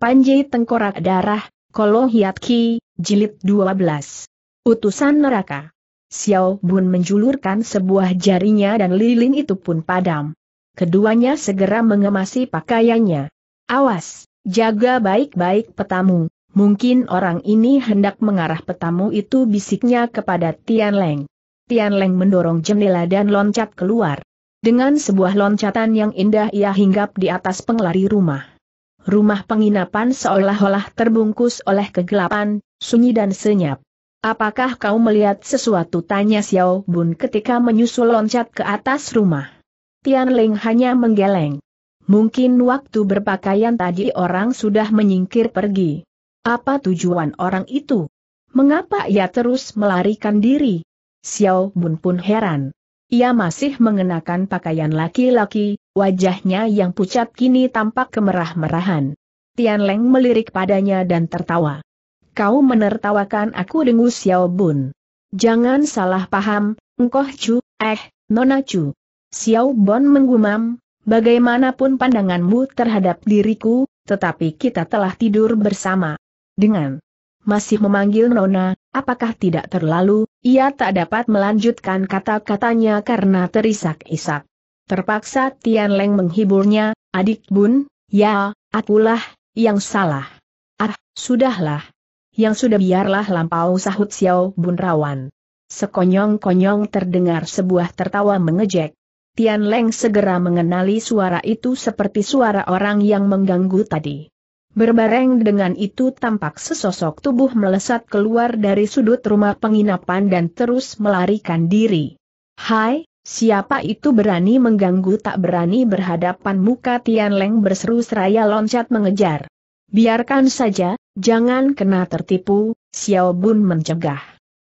Panji Tengkorak Darah, Kolo Hiat Ki, Jilid 12. Utusan Neraka. Xiao Bun menjulurkan sebuah jarinya dan lilin itu pun padam. Keduanya segera mengemasi pakaiannya. Awas, jaga baik-baik petamu, mungkin orang ini hendak mengarah petamu itu bisiknya kepada Tian Leng. Tian Leng mendorong jendela dan loncat keluar. Dengan sebuah loncatan yang indah ia hinggap di atas penglari rumah rumah penginapan seolah-olah terbungkus oleh kegelapan, sunyi dan senyap. Apakah kau melihat sesuatu? Tanya Xiao Bun ketika menyusul loncat ke atas rumah. Tian Ling hanya menggeleng. Mungkin waktu berpakaian tadi orang sudah menyingkir pergi. Apa tujuan orang itu? Mengapa ia terus melarikan diri? Xiao Bun pun heran. Ia masih mengenakan pakaian laki-laki, wajahnya yang pucat kini tampak kemerah-merahan. Tian Leng melirik padanya dan tertawa. Kau menertawakan aku dengan Xiao Bun. Jangan salah paham, engkoh cu, eh, nona cu. Xiao Bun menggumam, bagaimanapun pandanganmu terhadap diriku, tetapi kita telah tidur bersama. Dengan masih memanggil Nona, apakah tidak terlalu, ia tak dapat melanjutkan kata-katanya karena terisak-isak. Terpaksa Tian Leng menghiburnya, adik bun, ya, akulah, yang salah. Ah, sudahlah. Yang sudah biarlah lampau sahut Xiao Bun rawan. Sekonyong-konyong terdengar sebuah tertawa mengejek. Tian Leng segera mengenali suara itu seperti suara orang yang mengganggu tadi. Berbareng dengan itu tampak sesosok tubuh melesat keluar dari sudut rumah penginapan dan terus melarikan diri. Hai, siapa itu berani mengganggu tak berani berhadapan muka Tian Leng berseru seraya loncat mengejar. Biarkan saja, jangan kena tertipu, Xiao Bun mencegah.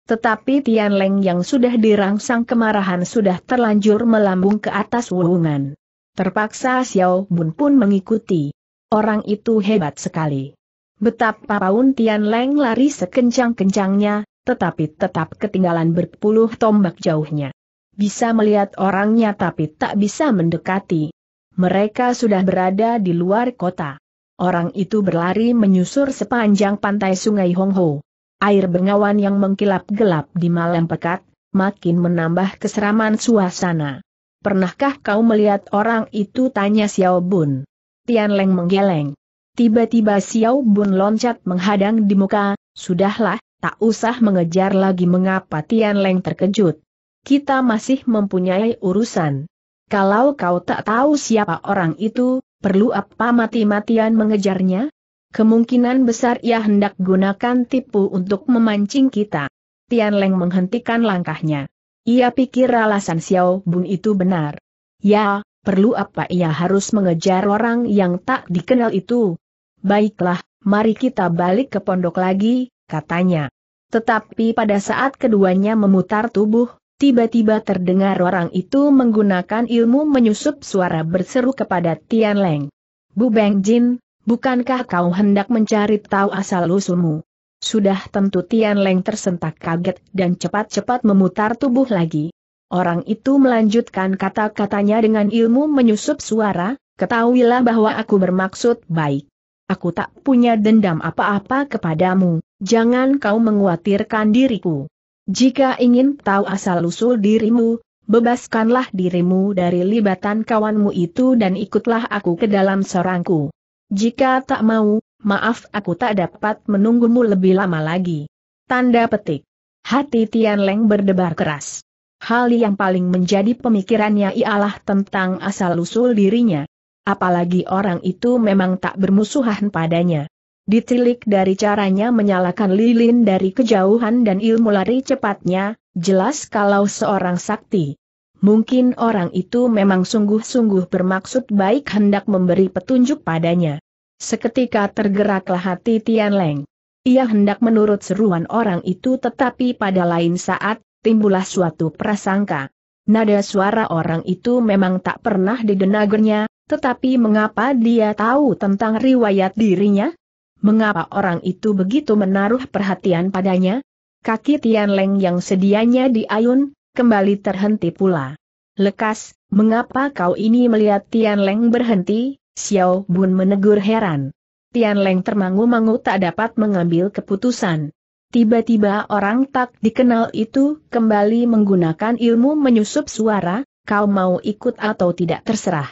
Tetapi Tian Leng yang sudah dirangsang kemarahan sudah terlanjur melambung ke atas wulungan. Terpaksa Xiao Bun pun mengikuti. Orang itu hebat sekali. Betapa Paun Tian Leng lari sekencang-kencangnya, tetapi tetap ketinggalan berpuluh tombak jauhnya. Bisa melihat orangnya tapi tak bisa mendekati. Mereka sudah berada di luar kota. Orang itu berlari menyusur sepanjang pantai sungai Hongho. Air bengawan yang mengkilap gelap di malam pekat, makin menambah keseraman suasana. Pernahkah kau melihat orang itu? Tanya Xiao Bun. Tian Leng menggeleng. Tiba-tiba Xiao Bun loncat menghadang di muka, sudahlah, tak usah mengejar lagi mengapa Tian Leng terkejut. Kita masih mempunyai urusan. Kalau kau tak tahu siapa orang itu, perlu apa mati-matian mengejarnya? Kemungkinan besar ia hendak gunakan tipu untuk memancing kita. Tian Leng menghentikan langkahnya. Ia pikir alasan Xiao Bun itu benar. Ya, perlu apa ia harus mengejar orang yang tak dikenal itu? Baiklah, mari kita balik ke pondok lagi, katanya. Tetapi pada saat keduanya memutar tubuh, tiba-tiba terdengar orang itu menggunakan ilmu menyusup suara berseru kepada Tian Leng. Bu Beng Jin, bukankah kau hendak mencari tahu asal-usulmu? Sudah tentu Tian Leng tersentak kaget dan cepat-cepat memutar tubuh lagi. Orang itu melanjutkan kata-katanya dengan ilmu menyusup suara, ketahuilah bahwa aku bermaksud baik. Aku tak punya dendam apa-apa kepadamu, jangan kau menguatirkan diriku. Jika ingin tahu asal-usul dirimu, bebaskanlah dirimu dari libatan kawanmu itu dan ikutlah aku ke dalam sorangku. Jika tak mau, maaf aku tak dapat menunggumu lebih lama lagi. Tanda petik. Hati Tian Leng berdebar keras. Hal yang paling menjadi pemikirannya ialah tentang asal-usul dirinya. Apalagi orang itu memang tak bermusuhan padanya. Ditilik dari caranya menyalakan lilin dari kejauhan dan ilmu lari cepatnya, jelas kalau seorang sakti. Mungkin orang itu memang sungguh-sungguh bermaksud baik hendak memberi petunjuk padanya. Seketika tergeraklah hati Tian Leng. Ia hendak menurut seruan orang itu tetapi pada lain saat, timbullah suatu prasangka. Nada suara orang itu memang tak pernah didengarnya, tetapi mengapa dia tahu tentang riwayat dirinya? Mengapa orang itu begitu menaruh perhatian padanya? Kaki Tian Leng yang sedianya diayun, kembali terhenti pula. Lekas, mengapa kau ini melihat Tian Leng berhenti? Xiao Bun menegur heran. Tian Leng termangu-mangu tak dapat mengambil keputusan. Tiba-tiba orang tak dikenal itu kembali menggunakan ilmu menyusup suara, kau mau ikut atau tidak terserah.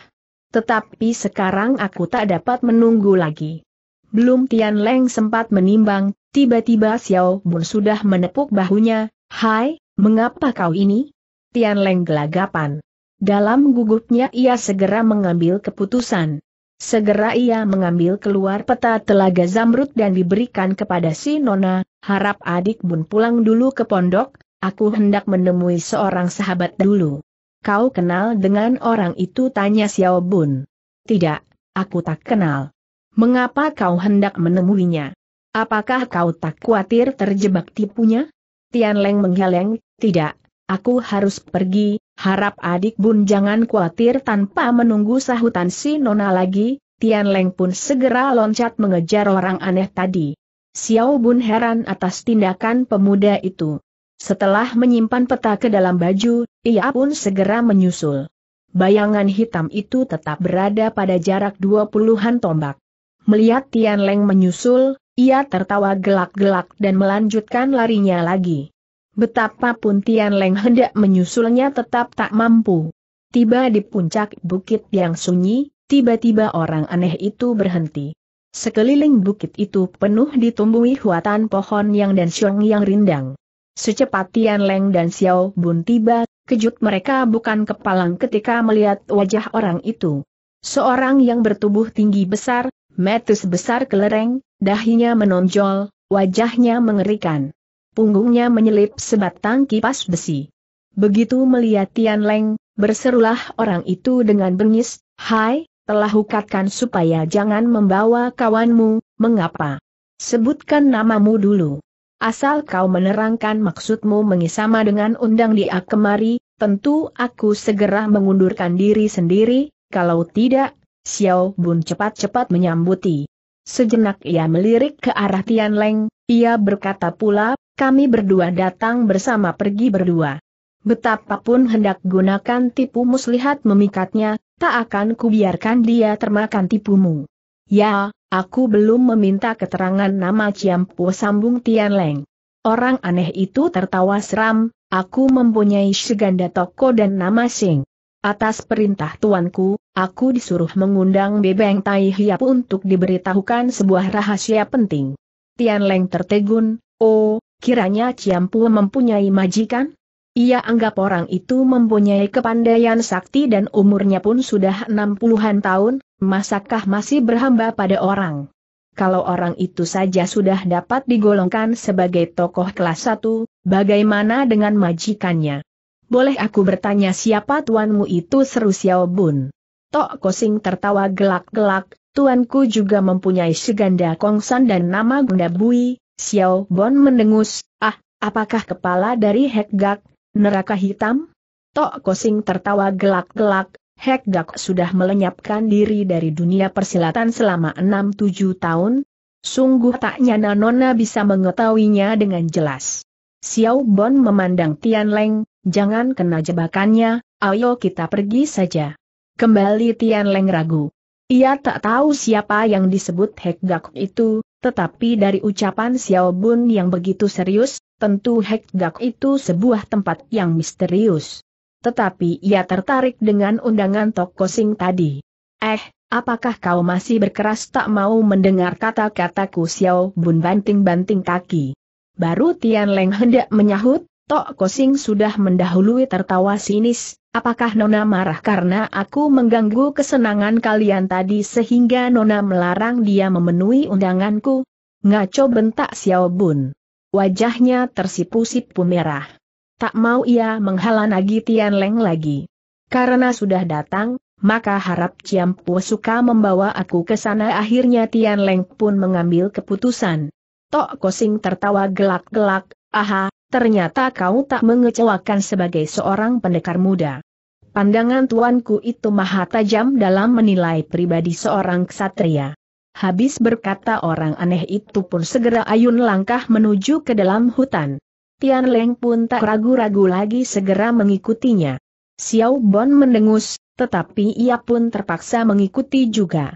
Tetapi sekarang aku tak dapat menunggu lagi. Belum Tian Leng sempat menimbang, tiba-tiba Xiao Bun sudah menepuk bahunya, Hai, mengapa kau ini? Tian Leng gelagapan. Dalam gugupnya ia segera mengambil keputusan. Segera ia mengambil keluar peta telaga Zamrud dan diberikan kepada si Nona, harap adik bun pulang dulu ke pondok, aku hendak menemui seorang sahabat dulu. Kau kenal dengan orang itu tanya Xiao Bun. Tidak, aku tak kenal. Mengapa kau hendak menemuinya? Apakah kau tak khawatir terjebak tipunya? Tian Leng menggeleng, tidak, Aku harus pergi, harap adik bun jangan khawatir tanpa menunggu sahutan si Nona lagi, Tian Leng pun segera loncat mengejar orang aneh tadi. Xiao Bun heran atas tindakan pemuda itu. Setelah menyimpan peta ke dalam baju, ia pun segera menyusul. Bayangan hitam itu tetap berada pada jarak dua puluhan tombak. Melihat Tian Leng menyusul, ia tertawa gelak-gelak dan melanjutkan larinya lagi. Betapapun Tian Leng hendak menyusulnya tetap tak mampu. Tiba di puncak bukit yang sunyi, tiba-tiba orang aneh itu berhenti. Sekeliling bukit itu penuh ditumbuhi huatan pohon yang dan siung yang rindang. Secepat Tian Leng dan Xiao Bun tiba, kejut mereka bukan kepalang ketika melihat wajah orang itu. Seorang yang bertubuh tinggi besar, metus besar kelereng, dahinya menonjol, wajahnya mengerikan punggungnya menyelip sebatang kipas besi. Begitu melihat Tian Leng, berserulah orang itu dengan bengis, Hai, telah hukatkan supaya jangan membawa kawanmu, mengapa? Sebutkan namamu dulu. Asal kau menerangkan maksudmu mengisama dengan undang dia kemari, tentu aku segera mengundurkan diri sendiri, kalau tidak, Xiao Bun cepat-cepat menyambuti. Sejenak ia melirik ke arah Tian Leng, ia berkata pula, kami berdua datang bersama pergi berdua. Betapapun hendak gunakan tipu muslihat memikatnya, tak akan kubiarkan dia termakan tipumu. Ya, aku belum meminta keterangan nama Ciampu sambung Tian Leng. Orang aneh itu tertawa seram, aku mempunyai seganda toko dan nama Sing. Atas perintah tuanku, aku disuruh mengundang Bebeng Tai Hiap untuk diberitahukan sebuah rahasia penting. Tian Leng tertegun, oh, kiranya Ciampu mempunyai majikan? Ia anggap orang itu mempunyai kepandaian sakti dan umurnya pun sudah enam puluhan tahun, masakah masih berhamba pada orang? Kalau orang itu saja sudah dapat digolongkan sebagai tokoh kelas satu, bagaimana dengan majikannya? Boleh aku bertanya siapa tuanmu itu seru Xiao Bun? Tok Kosing tertawa gelak-gelak, tuanku juga mempunyai seganda kongsan dan nama Gunda Bui, Xiao Bon mendengus, ah, apakah kepala dari Gak, neraka hitam? Tok Kosing tertawa gelak-gelak, Gak sudah melenyapkan diri dari dunia persilatan selama 6-7 tahun, sungguh tak nyana Nona bisa mengetahuinya dengan jelas. Xiao Bon memandang Tian Leng, jangan kena jebakannya, ayo kita pergi saja. Kembali Tian Leng ragu. Ia tak tahu siapa yang disebut Hek Gak itu, tetapi dari ucapan Xiao Bun yang begitu serius, tentu Hek Gak itu sebuah tempat yang misterius. Tetapi ia tertarik dengan undangan Tok Kosing tadi. Eh, apakah kau masih berkeras tak mau mendengar kata-kataku Xiao Bun banting-banting kaki? Baru Tian Leng hendak menyahut, Tok Kosing sudah mendahului tertawa sinis, apakah Nona marah karena aku mengganggu kesenangan kalian tadi sehingga Nona melarang dia memenuhi undanganku? Ngaco bentak Xiao Bun. Wajahnya tersipu-sipu merah. Tak mau ia menghalang Nagi Tian Leng lagi. Karena sudah datang, maka harap Ciam Pu suka membawa aku ke sana akhirnya Tian Leng pun mengambil keputusan. Tok Kosing tertawa gelak-gelak, aha, ternyata kau tak mengecewakan sebagai seorang pendekar muda. Pandangan tuanku itu maha tajam dalam menilai pribadi seorang ksatria. Habis berkata orang aneh itu pun segera ayun langkah menuju ke dalam hutan. Tian Leng pun tak ragu-ragu lagi segera mengikutinya. Xiao Bon mendengus, tetapi ia pun terpaksa mengikuti juga.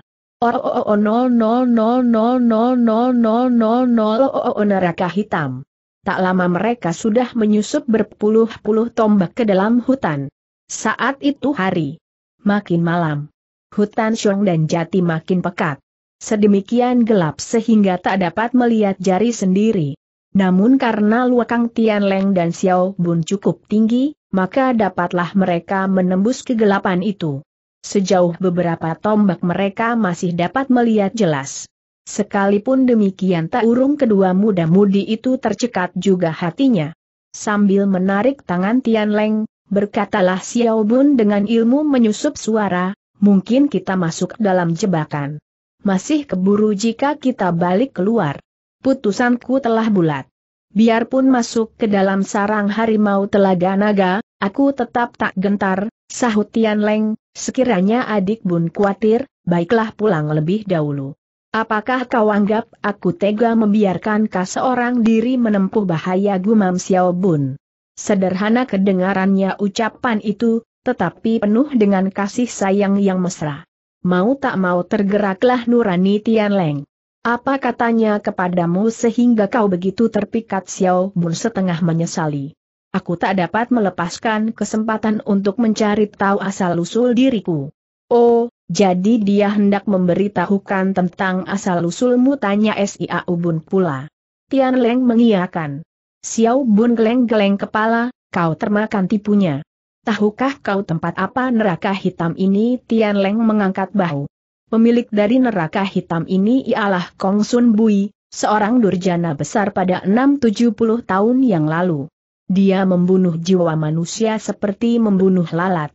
Neraka hitam tak lama mereka sudah menyusup berpuluh-puluh tombak ke dalam hutan. Saat itu hari. Makin malam. Hutan Xiong dan Jati makin pekat. Sedemikian gelap sehingga tak dapat melihat jari sendiri. Namun karena Luakang Leng dan Xiao Bun cukup tinggi, maka dapatlah mereka menembus kegelapan itu. Sejauh beberapa tombak mereka masih dapat melihat jelas. Sekalipun demikian tak urung kedua muda-mudi itu tercekat juga hatinya. Sambil menarik tangan Tian Leng, berkatalah Xiao Bun dengan ilmu menyusup suara, mungkin kita masuk dalam jebakan. Masih keburu jika kita balik keluar. Putusanku telah bulat. Biarpun masuk ke dalam sarang harimau telaga naga, aku tetap tak gentar, sahut Tian Leng, sekiranya adik bun khawatir, baiklah pulang lebih dahulu. Apakah kau anggap aku tega membiarkan kau seorang diri menempuh bahaya gumam Xiao Bun? Sederhana kedengarannya ucapan itu, tetapi penuh dengan kasih sayang yang mesra. Mau tak mau tergeraklah nurani Tian Leng. Apa katanya kepadamu sehingga kau begitu terpikat Xiao Bun setengah menyesali? Aku tak dapat melepaskan kesempatan untuk mencari tahu asal-usul diriku. Oh, jadi dia hendak memberitahukan tentang asal-usulmu tanya Sia Ubun pula. Tian Leng mengiakan. Xiao Bun geleng-geleng kepala, kau termakan tipunya. Tahukah kau tempat apa neraka hitam ini? Tian Leng mengangkat bahu. Pemilik dari neraka hitam ini ialah Kong Sun Bui, seorang durjana besar pada 670 tahun yang lalu. Dia membunuh jiwa manusia seperti membunuh lalat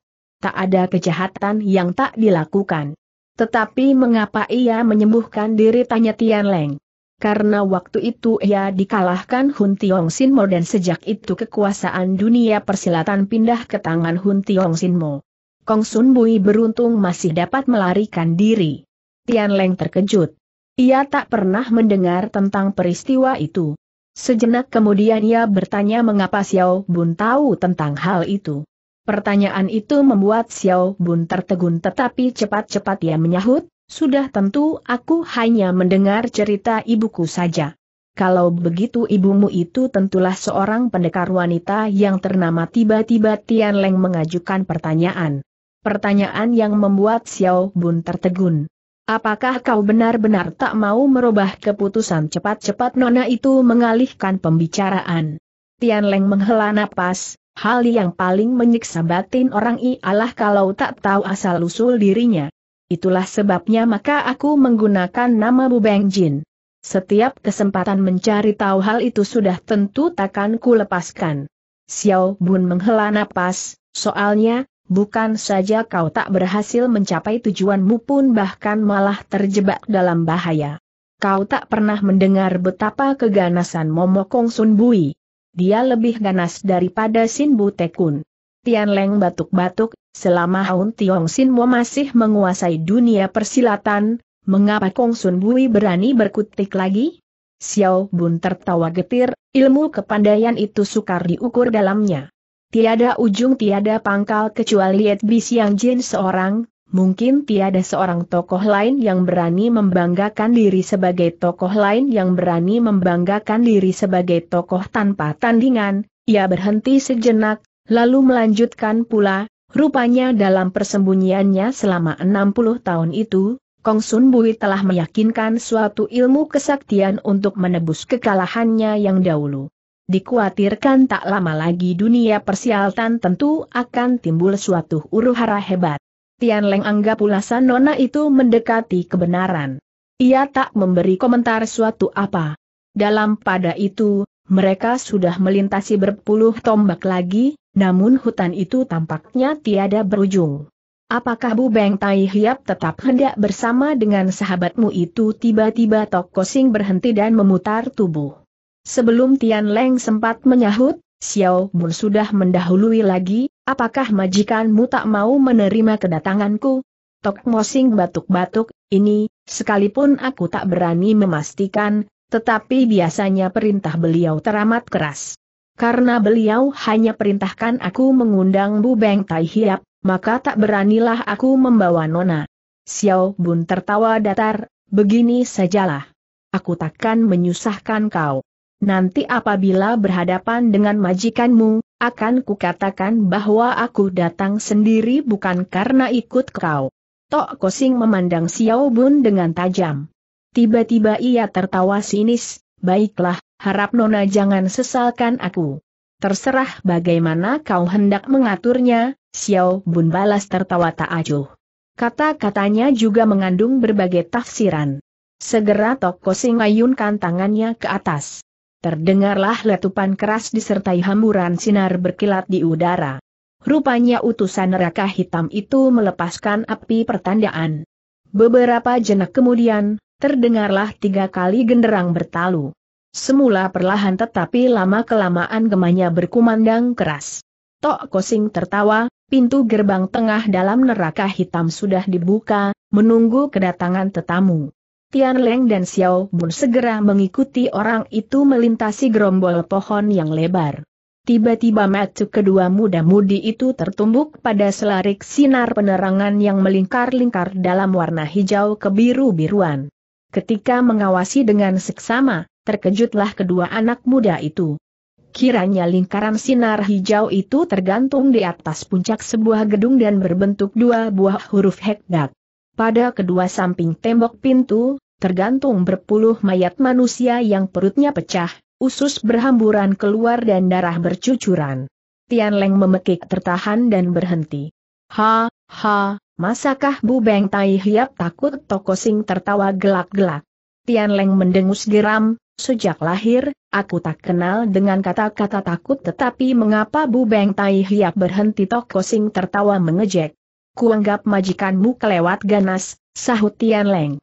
tak ada kejahatan yang tak dilakukan. Tetapi mengapa ia menyembuhkan diri tanya Tian Leng? Karena waktu itu ia dikalahkan Hun Tiong Mo dan sejak itu kekuasaan dunia persilatan pindah ke tangan Hun Tiong Mo. Kong Sun Bui beruntung masih dapat melarikan diri. Tian Leng terkejut. Ia tak pernah mendengar tentang peristiwa itu. Sejenak kemudian ia bertanya mengapa Xiao Bun tahu tentang hal itu. Pertanyaan itu membuat Xiao Bun tertegun tetapi cepat-cepat ia menyahut, sudah tentu aku hanya mendengar cerita ibuku saja. Kalau begitu ibumu itu tentulah seorang pendekar wanita yang ternama tiba-tiba Tian Leng mengajukan pertanyaan. Pertanyaan yang membuat Xiao Bun tertegun. Apakah kau benar-benar tak mau merubah keputusan cepat-cepat Nona itu mengalihkan pembicaraan? Tian Leng menghela napas, Hal yang paling menyiksa batin orang ialah kalau tak tahu asal-usul dirinya. Itulah sebabnya maka aku menggunakan nama Beng Jin. Setiap kesempatan mencari tahu hal itu sudah tentu takkan ku lepaskan. Xiao Bun menghela napas, soalnya, bukan saja kau tak berhasil mencapai tujuanmu pun bahkan malah terjebak dalam bahaya. Kau tak pernah mendengar betapa keganasan Momo Kong Sun Bui. Dia lebih ganas daripada Sin Butekun. Tian Leng batuk-batuk, selama Haun Tiong Sin Mo masih menguasai dunia persilatan, mengapa Kong Sun Bui berani berkutik lagi? Xiao Bun tertawa getir, ilmu kepandaian itu sukar diukur dalamnya. Tiada ujung tiada pangkal kecuali Yet Bi Siang Jin seorang, mungkin tiada seorang tokoh lain yang berani membanggakan diri sebagai tokoh lain yang berani membanggakan diri sebagai tokoh tanpa tandingan. Ia berhenti sejenak, lalu melanjutkan pula, rupanya dalam persembunyiannya selama 60 tahun itu, Kong Sun Bui telah meyakinkan suatu ilmu kesaktian untuk menebus kekalahannya yang dahulu. Dikuatirkan tak lama lagi dunia persialtan tentu akan timbul suatu uruhara hebat. Tian Leng anggap ulasan Nona itu mendekati kebenaran. Ia tak memberi komentar suatu apa. Dalam pada itu, mereka sudah melintasi berpuluh tombak lagi, namun hutan itu tampaknya tiada berujung. Apakah Bu Beng Tai Hiap tetap hendak bersama dengan sahabatmu itu tiba-tiba Tok Kosing berhenti dan memutar tubuh. Sebelum Tian Leng sempat menyahut, Xiao Bun sudah mendahului lagi, Apakah majikanmu tak mau menerima kedatanganku? Tok Mosing batuk-batuk, ini, sekalipun aku tak berani memastikan, tetapi biasanya perintah beliau teramat keras. Karena beliau hanya perintahkan aku mengundang Bu Beng Tai Hiap, maka tak beranilah aku membawa Nona. Xiao Bun tertawa datar, begini sajalah. Aku takkan menyusahkan kau. Nanti apabila berhadapan dengan majikanmu, akan kukatakan bahwa aku datang sendiri bukan karena ikut kau. Tok Kosing memandang Xiao Bun dengan tajam. Tiba-tiba ia tertawa sinis, baiklah, harap Nona jangan sesalkan aku. Terserah bagaimana kau hendak mengaturnya, Xiao Bun balas tertawa tak acuh. Kata-katanya juga mengandung berbagai tafsiran. Segera Tok Kosing ayunkan tangannya ke atas. Terdengarlah letupan keras disertai hamburan sinar berkilat di udara. Rupanya utusan neraka hitam itu melepaskan api pertandaan. Beberapa jenak kemudian, terdengarlah tiga kali genderang bertalu. Semula perlahan tetapi lama-kelamaan gemanya berkumandang keras. Tok Kosing tertawa, pintu gerbang tengah dalam neraka hitam sudah dibuka, menunggu kedatangan tetamu. Tian Leng dan Xiao Bun segera mengikuti orang itu melintasi gerombol pohon yang lebar. Tiba-tiba mata kedua muda-mudi itu tertumbuk pada selarik sinar penerangan yang melingkar-lingkar dalam warna hijau kebiru-biruan. Ketika mengawasi dengan seksama, terkejutlah kedua anak muda itu. Kiranya lingkaran sinar hijau itu tergantung di atas puncak sebuah gedung dan berbentuk dua buah huruf hekdak. Pada kedua samping tembok pintu, tergantung berpuluh mayat manusia yang perutnya pecah, usus berhamburan keluar dan darah bercucuran. Tian Leng memekik tertahan dan berhenti. Ha, ha, masakah Bu Beng Tai Hiap takut Toko Sing tertawa gelak-gelak. Tian Leng mendengus geram, sejak lahir, aku tak kenal dengan kata-kata takut tetapi mengapa Bu Beng Tai Hiap berhenti Toko Sing tertawa mengejek. Kuanggap majikanmu kelewat ganas, sahut Tian Leng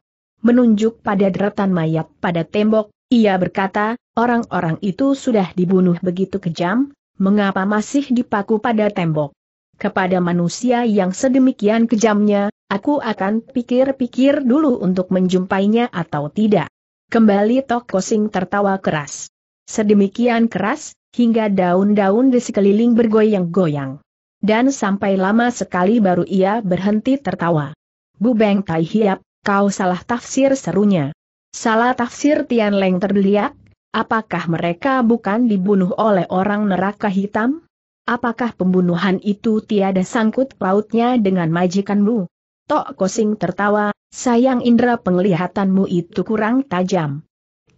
menunjuk pada deretan mayat pada tembok, ia berkata, orang-orang itu sudah dibunuh begitu kejam, mengapa masih dipaku pada tembok? Kepada manusia yang sedemikian kejamnya, aku akan pikir-pikir dulu untuk menjumpainya atau tidak. Kembali Tok Kosing tertawa keras. Sedemikian keras, hingga daun-daun di sekeliling bergoyang-goyang. Dan sampai lama sekali baru ia berhenti tertawa. Bu Beng Tai Hiap, Kau salah tafsir serunya. Salah tafsir Tian Leng terdiak, apakah mereka bukan dibunuh oleh orang neraka hitam? Apakah pembunuhan itu tiada sangkut pautnya dengan majikanmu? Tok Kosing tertawa, sayang indera penglihatanmu itu kurang tajam.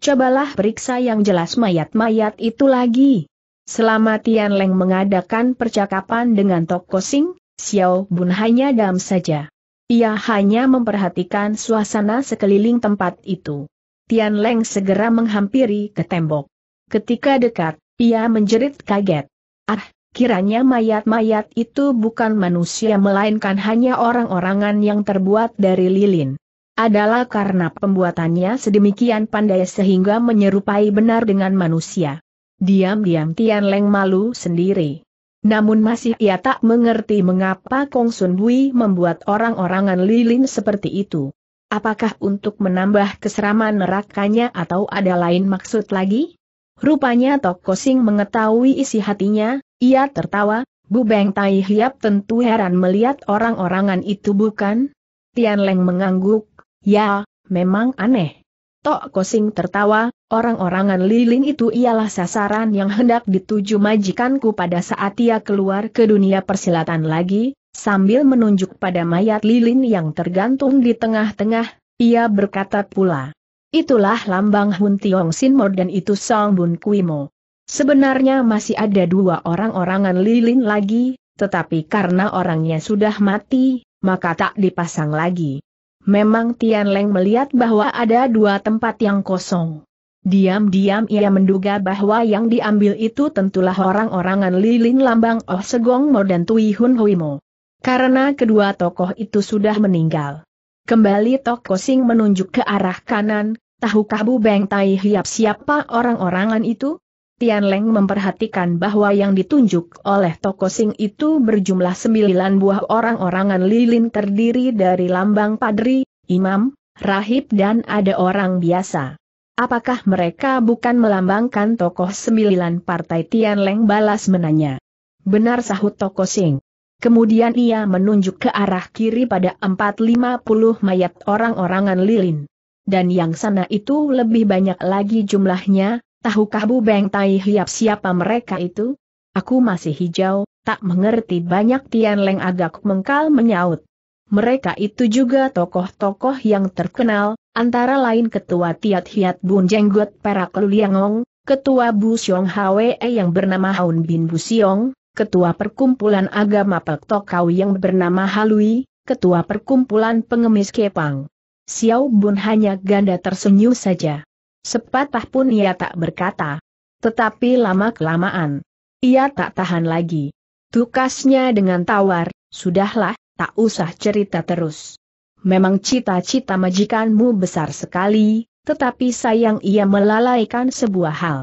Cobalah periksa yang jelas mayat-mayat itu lagi. Selama Tian Leng mengadakan percakapan dengan Tok Kosing, Xiao Bun hanya dam saja. Ia hanya memperhatikan suasana sekeliling tempat itu. Tian Leng segera menghampiri ke tembok. Ketika dekat, ia menjerit kaget. Ah, kiranya mayat-mayat itu bukan manusia melainkan hanya orang-orangan yang terbuat dari lilin. Adalah karena pembuatannya sedemikian pandai sehingga menyerupai benar dengan manusia. Diam-diam Tian Leng malu sendiri. Namun masih ia tak mengerti mengapa Kong Sun Hui membuat orang-orangan lilin seperti itu. Apakah untuk menambah keseraman nerakanya atau ada lain maksud lagi? Rupanya Tok Kosing mengetahui isi hatinya, ia tertawa, Bu Beng Tai Hiap tentu heran melihat orang-orangan itu bukan? Tian Leng mengangguk, ya, memang aneh. Tok Kosing tertawa, orang-orangan lilin itu ialah sasaran yang hendak dituju majikanku pada saat ia keluar ke dunia persilatan lagi, sambil menunjuk pada mayat lilin yang tergantung di tengah-tengah, ia berkata pula. Itulah lambang Hun Tiong Sin Mo dan itu Song Bun Kui Mo. Sebenarnya masih ada dua orang-orangan lilin lagi, tetapi karena orangnya sudah mati, maka tak dipasang lagi. Memang Tian Leng melihat bahwa ada dua tempat yang kosong. Diam-diam ia menduga bahwa yang diambil itu tentulah orang-orangan lilin lambang Oh Segong Mo dan Tui Hun Hui Mo. Karena kedua tokoh itu sudah meninggal. Kembali Tok Kosing menunjuk ke arah kanan, tahukah Bu Beng Tai Hiap siapa orang-orangan itu? Tian Leng memperhatikan bahwa yang ditunjuk oleh Toko Sing itu berjumlah sembilan buah orang-orangan lilin terdiri dari lambang padri, imam, rahib dan ada orang biasa. Apakah mereka bukan melambangkan tokoh sembilan partai Tian Leng balas menanya. Benar sahut Toko Sing. Kemudian ia menunjuk ke arah kiri pada empat puluh mayat orang-orangan lilin. Dan yang sana itu lebih banyak lagi jumlahnya, Tahukah Bu Beng Tai Hiap siapa mereka itu? Aku masih hijau, tak mengerti banyak Tian Leng agak mengkal menyaut. Mereka itu juga tokoh-tokoh yang terkenal, antara lain Ketua Tiat Hiat Bun Jenggot Perak Luliangong, Ketua Bu Siong Hwe e yang bernama Haun Bin Bu Siong, Ketua Perkumpulan Agama Pek Tokau yang bernama Halui, Ketua Perkumpulan Pengemis Kepang. Xiao Bun hanya ganda tersenyum saja. Sepatah pun ia tak berkata. Tetapi lama-kelamaan, ia tak tahan lagi. Tukasnya dengan tawar, sudahlah, tak usah cerita terus. Memang cita-cita majikanmu besar sekali, tetapi sayang ia melalaikan sebuah hal.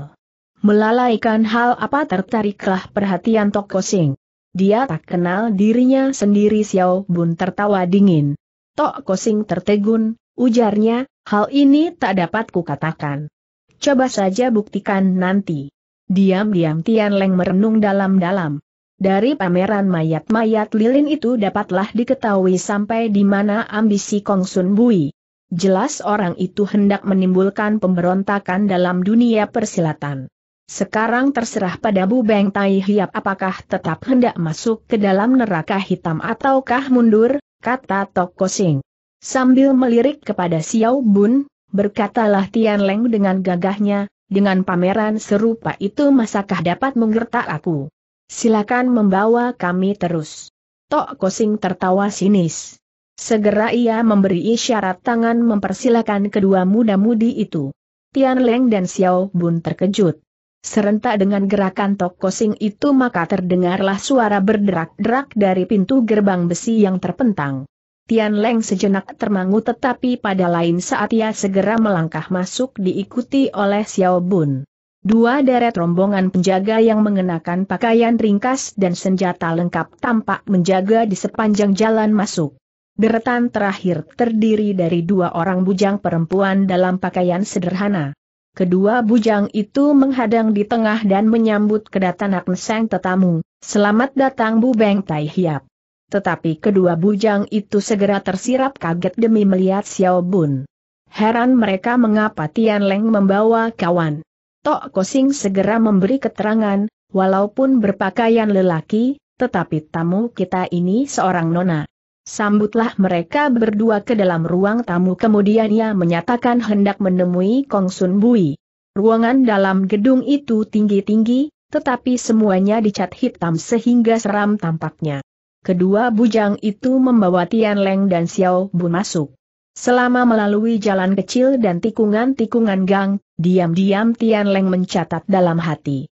Melalaikan hal apa tertariklah perhatian Toko Sing. Dia tak kenal dirinya sendiri Xiao Bun tertawa dingin. Tok Kosing tertegun, Ujarnya, hal ini tak dapat kukatakan. Coba saja buktikan nanti. Diam-diam Tian Leng merenung dalam-dalam. Dari pameran mayat-mayat lilin itu dapatlah diketahui sampai di mana ambisi Kong Sun Bui. Jelas orang itu hendak menimbulkan pemberontakan dalam dunia persilatan. Sekarang terserah pada Bu Beng Tai Hiap apakah tetap hendak masuk ke dalam neraka hitam ataukah mundur, kata Tok Kosing. Sambil melirik kepada Xiao Bun, berkatalah Tian Leng dengan gagahnya, dengan pameran serupa itu masakah dapat menggertak aku? Silakan membawa kami terus. Tok Kosing tertawa sinis. Segera ia memberi isyarat tangan mempersilakan kedua muda-mudi itu. Tian Leng dan Xiao Bun terkejut. Serentak dengan gerakan Tok Kosing itu maka terdengarlah suara berderak-derak dari pintu gerbang besi yang terpentang. Tian Leng sejenak termangu tetapi pada lain saat ia segera melangkah masuk diikuti oleh Xiao Bun. Dua deret rombongan penjaga yang mengenakan pakaian ringkas dan senjata lengkap tampak menjaga di sepanjang jalan masuk. Deretan terakhir terdiri dari dua orang bujang perempuan dalam pakaian sederhana. Kedua bujang itu menghadang di tengah dan menyambut kedatangan sang tetamu. Selamat datang Bu Beng Tai Hiap. Tetapi kedua bujang itu segera tersirap kaget demi melihat Xiao Bun. Heran mereka mengapa Tian Leng membawa kawan. Tok Kosing segera memberi keterangan, walaupun berpakaian lelaki, tetapi tamu kita ini seorang nona. Sambutlah mereka berdua ke dalam ruang tamu kemudian ia menyatakan hendak menemui Kong Sun Bui. Ruangan dalam gedung itu tinggi-tinggi, tetapi semuanya dicat hitam sehingga seram tampaknya. Kedua bujang itu membawa Tian Leng dan Xiao Bu masuk. Selama melalui jalan kecil dan tikungan-tikungan gang, diam-diam Tian Leng mencatat dalam hati.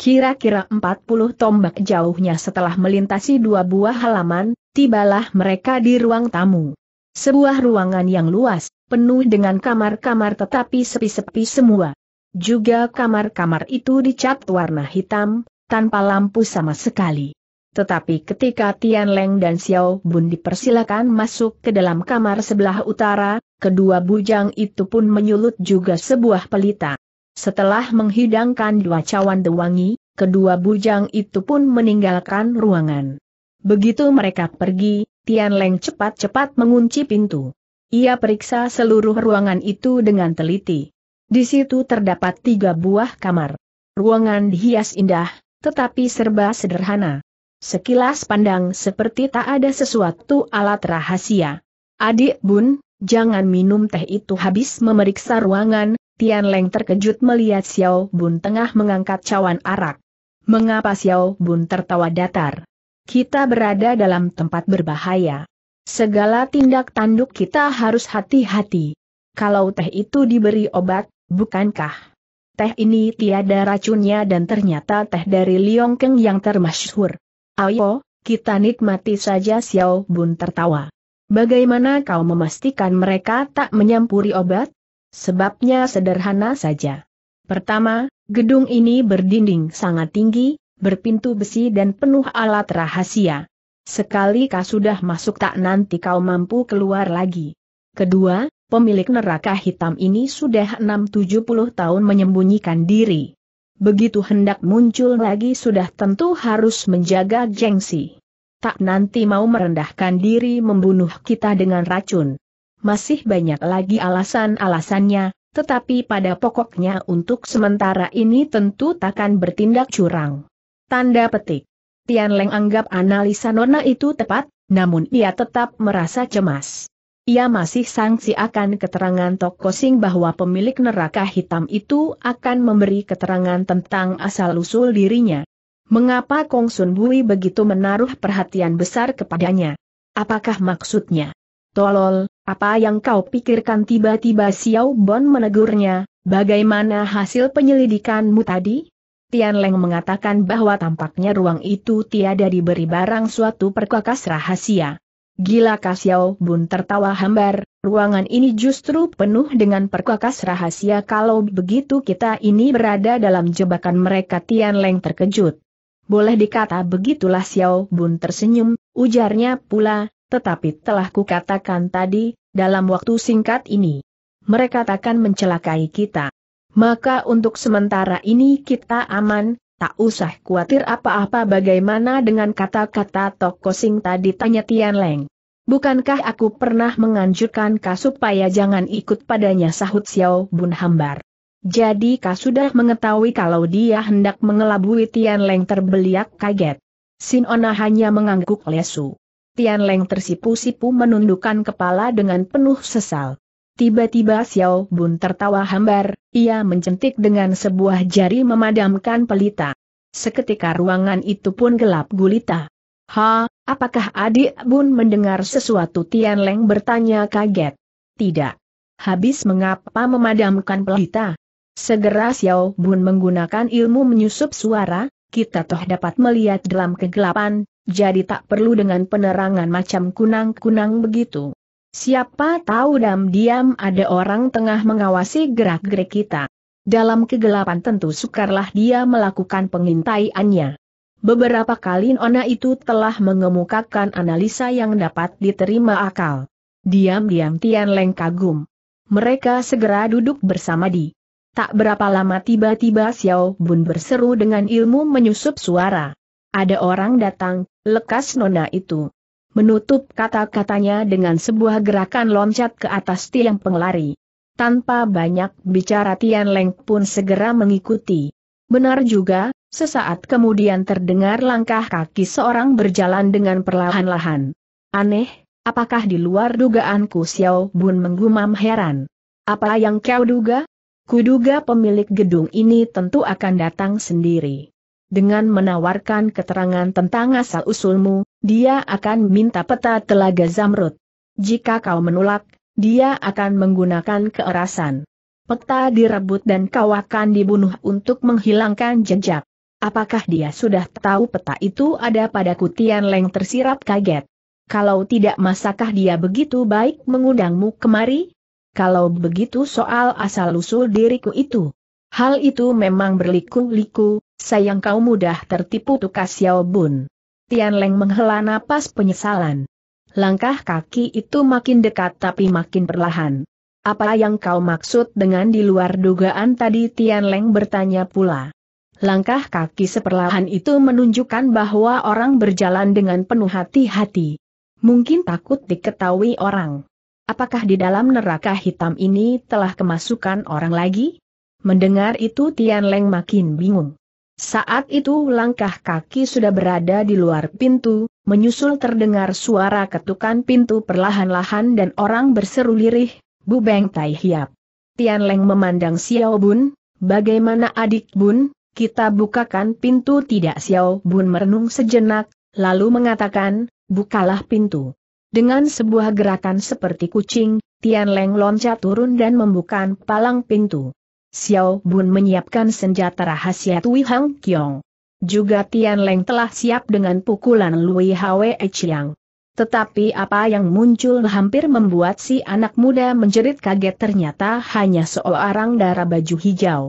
Kira-kira 40 tombak jauhnya setelah melintasi dua buah halaman, tibalah mereka di ruang tamu. Sebuah ruangan yang luas, penuh dengan kamar-kamar tetapi sepi-sepi semua. Juga kamar-kamar itu dicat warna hitam, tanpa lampu sama sekali. Tetapi ketika Tian Leng dan Xiao Bun dipersilakan masuk ke dalam kamar sebelah utara, kedua bujang itu pun menyulut juga sebuah pelita. Setelah menghidangkan dua cawan dewangi, kedua bujang itu pun meninggalkan ruangan. Begitu mereka pergi, Tian Leng cepat-cepat mengunci pintu. Ia periksa seluruh ruangan itu dengan teliti. Di situ terdapat tiga buah kamar. Ruangan dihias indah, tetapi serba sederhana. Sekilas pandang seperti tak ada sesuatu alat rahasia. Adik Bun, jangan minum teh itu habis memeriksa ruangan, Tian Leng terkejut melihat Xiao Bun tengah mengangkat cawan arak. Mengapa Xiao Bun tertawa datar? Kita berada dalam tempat berbahaya. Segala tindak tanduk kita harus hati-hati. Kalau teh itu diberi obat, bukankah? Teh ini tiada racunnya dan ternyata teh dari Liong Keng yang termasyhur. Ayo, kita nikmati saja Xiao Bun tertawa. Bagaimana kau memastikan mereka tak menyampuri obat? Sebabnya sederhana saja. Pertama, gedung ini berdinding sangat tinggi, berpintu besi dan penuh alat rahasia. Sekali kau sudah masuk tak nanti kau mampu keluar lagi. Kedua, pemilik neraka hitam ini sudah 670 tahun menyembunyikan diri. Begitu hendak muncul lagi sudah tentu harus menjaga gengsi. Tak nanti mau merendahkan diri membunuh kita dengan racun. Masih banyak lagi alasan-alasannya, tetapi pada pokoknya untuk sementara ini tentu takkan bertindak curang. Tanda petik. Tian Leng anggap analisa Nona itu tepat, namun ia tetap merasa cemas. Ia masih sangsi akan keterangan Tok Kosing bahwa pemilik neraka hitam itu akan memberi keterangan tentang asal-usul dirinya. Mengapa Kong Sun Bui begitu menaruh perhatian besar kepadanya? Apakah maksudnya? Tolol, apa yang kau pikirkan tiba-tiba Xiao Bon menegurnya, bagaimana hasil penyelidikanmu tadi? Tian Leng mengatakan bahwa tampaknya ruang itu tiada diberi barang suatu perkakas rahasia. Gila Kasiao Bun tertawa hambar, ruangan ini justru penuh dengan perkakas rahasia kalau begitu kita ini berada dalam jebakan mereka Tian Leng terkejut. Boleh dikata begitulah Xiao Bun tersenyum, ujarnya pula, tetapi telah kukatakan tadi, dalam waktu singkat ini. Mereka takkan mencelakai kita. Maka untuk sementara ini kita aman, Tak usah khawatir apa-apa bagaimana dengan kata-kata Toko Sing tadi tanya Tian Leng. Bukankah aku pernah menganjurkan kau supaya jangan ikut padanya sahut Xiao Bun Hambar. Jadi kau sudah mengetahui kalau dia hendak mengelabui Tian Leng terbeliak kaget. Sin Ona hanya mengangguk lesu. Tian Leng tersipu-sipu menundukkan kepala dengan penuh sesal. Tiba-tiba Xiao Bun tertawa hambar, ia mencentik dengan sebuah jari memadamkan pelita. Seketika ruangan itu pun gelap gulita. Ha, apakah adik Bun mendengar sesuatu Tian Leng bertanya kaget? Tidak. Habis mengapa memadamkan pelita? Segera Xiao Bun menggunakan ilmu menyusup suara, kita toh dapat melihat dalam kegelapan, jadi tak perlu dengan penerangan macam kunang-kunang begitu. Siapa tahu diam-diam ada orang tengah mengawasi gerak-gerik kita. Dalam kegelapan tentu sukarlah dia melakukan pengintaiannya. Beberapa kali Nona itu telah mengemukakan analisa yang dapat diterima akal. Diam-diam Tian Leng kagum. Mereka segera duduk bersama di. Tak berapa lama tiba-tiba Xiao Bun berseru dengan ilmu menyusup suara. Ada orang datang, lekas Nona itu menutup kata-katanya dengan sebuah gerakan loncat ke atas tiang pengelari. Tanpa banyak bicara Tian Leng pun segera mengikuti. Benar juga, sesaat kemudian terdengar langkah kaki seorang berjalan dengan perlahan-lahan. Aneh, apakah di luar dugaanku Xiao Bun menggumam heran. Apa yang kau duga? Kuduga pemilik gedung ini tentu akan datang sendiri dengan menawarkan keterangan tentang asal-usulmu, dia akan minta peta telaga Zamrud. Jika kau menolak, dia akan menggunakan keerasan. Peta direbut dan kau akan dibunuh untuk menghilangkan jejak. Apakah dia sudah tahu peta itu ada pada Kutian Leng tersirap kaget? Kalau tidak masakah dia begitu baik mengundangmu kemari? Kalau begitu soal asal-usul diriku itu. Hal itu memang berliku-liku, Sayang kau mudah tertipu tukas Xiao Bun. Tian Leng menghela napas penyesalan. Langkah kaki itu makin dekat tapi makin perlahan. Apa yang kau maksud dengan di luar dugaan tadi Tian Leng bertanya pula. Langkah kaki seperlahan itu menunjukkan bahwa orang berjalan dengan penuh hati-hati. Mungkin takut diketahui orang. Apakah di dalam neraka hitam ini telah kemasukan orang lagi? Mendengar itu Tian Leng makin bingung. Saat itu langkah kaki sudah berada di luar pintu, menyusul terdengar suara ketukan pintu perlahan-lahan dan orang berseru lirih, Bu Beng Tai Hiap. Tian Leng memandang Xiao Bun, bagaimana adik Bun, kita bukakan pintu tidak Xiao Bun merenung sejenak, lalu mengatakan, bukalah pintu. Dengan sebuah gerakan seperti kucing, Tian Leng loncat turun dan membuka palang pintu. Xiao Bun menyiapkan senjata rahasia Tui Hang Kiong. Juga Tian Leng telah siap dengan pukulan Lui Hwe Chiang. Tetapi apa yang muncul hampir membuat si anak muda menjerit kaget ternyata hanya seorang darah baju hijau.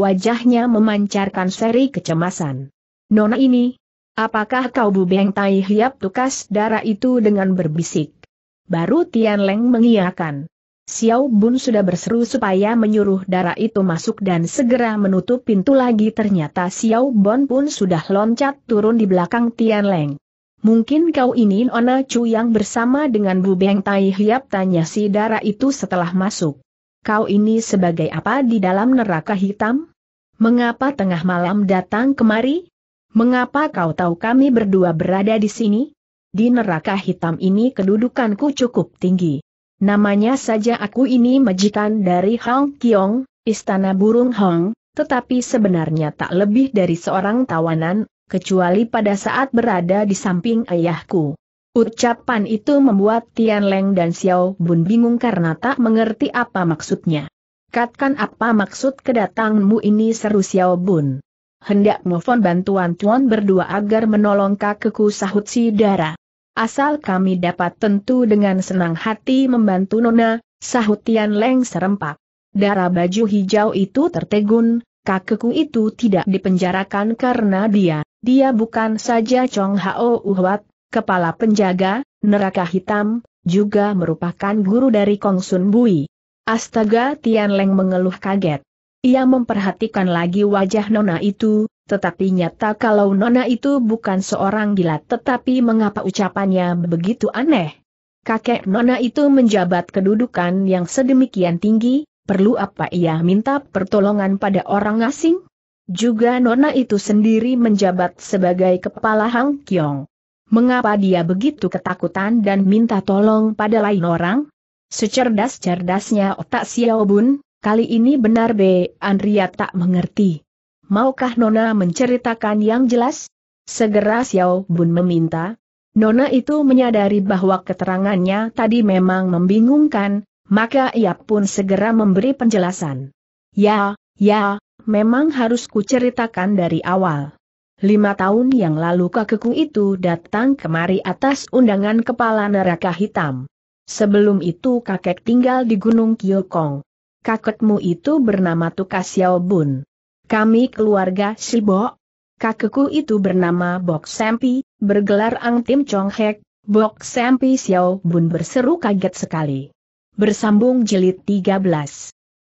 Wajahnya memancarkan seri kecemasan. Nona ini, apakah kau bu beng tai hiap tukas darah itu dengan berbisik? Baru Tian Leng mengiakan. Xiao Bun sudah berseru supaya menyuruh darah itu masuk dan segera menutup pintu lagi ternyata Xiao Bun pun sudah loncat turun di belakang Tian Leng. Mungkin kau ini Nona Chu yang bersama dengan Bu Beng Tai Hiap tanya si darah itu setelah masuk. Kau ini sebagai apa di dalam neraka hitam? Mengapa tengah malam datang kemari? Mengapa kau tahu kami berdua berada di sini? Di neraka hitam ini kedudukanku cukup tinggi. Namanya saja aku ini majikan dari Hong Kiong, Istana Burung Hong, tetapi sebenarnya tak lebih dari seorang tawanan, kecuali pada saat berada di samping ayahku. Ucapan itu membuat Tian Leng dan Xiao Bun bingung karena tak mengerti apa maksudnya. Katakan apa maksud kedatanganmu ini seru Xiao Bun. Hendak mohon bantuan tuan berdua agar menolong kakekku sahut si Dara. Asal kami dapat tentu dengan senang hati membantu Nona, sahut Tian Leng serempak. Darah baju hijau itu tertegun, kakekku itu tidak dipenjarakan karena dia, dia bukan saja Chong Hao Uhwat, kepala penjaga, neraka hitam, juga merupakan guru dari Kong Sun Bui. Astaga Tian Leng mengeluh kaget. Ia memperhatikan lagi wajah Nona itu, tetapi nyata kalau Nona itu bukan seorang gila tetapi mengapa ucapannya begitu aneh? Kakek Nona itu menjabat kedudukan yang sedemikian tinggi, perlu apa ia minta pertolongan pada orang asing? Juga Nona itu sendiri menjabat sebagai kepala Hang Kiong. Mengapa dia begitu ketakutan dan minta tolong pada lain orang? Secerdas-cerdasnya otak Xiao Bun, kali ini benar B. Andrea tak mengerti maukah Nona menceritakan yang jelas? Segera Xiao Bun meminta. Nona itu menyadari bahwa keterangannya tadi memang membingungkan, maka ia pun segera memberi penjelasan. Ya, ya, memang harus kuceritakan dari awal. Lima tahun yang lalu kakekku itu datang kemari atas undangan kepala neraka hitam. Sebelum itu kakek tinggal di Gunung Kyokong. Kakekmu itu bernama Tukas Xiao Bun. Kami keluarga Shibok. Kakekku itu bernama Bok Sempi, bergelar Ang Tim Chong Hek, Bok Sempi Xiao Bun berseru kaget sekali. Bersambung jilid 13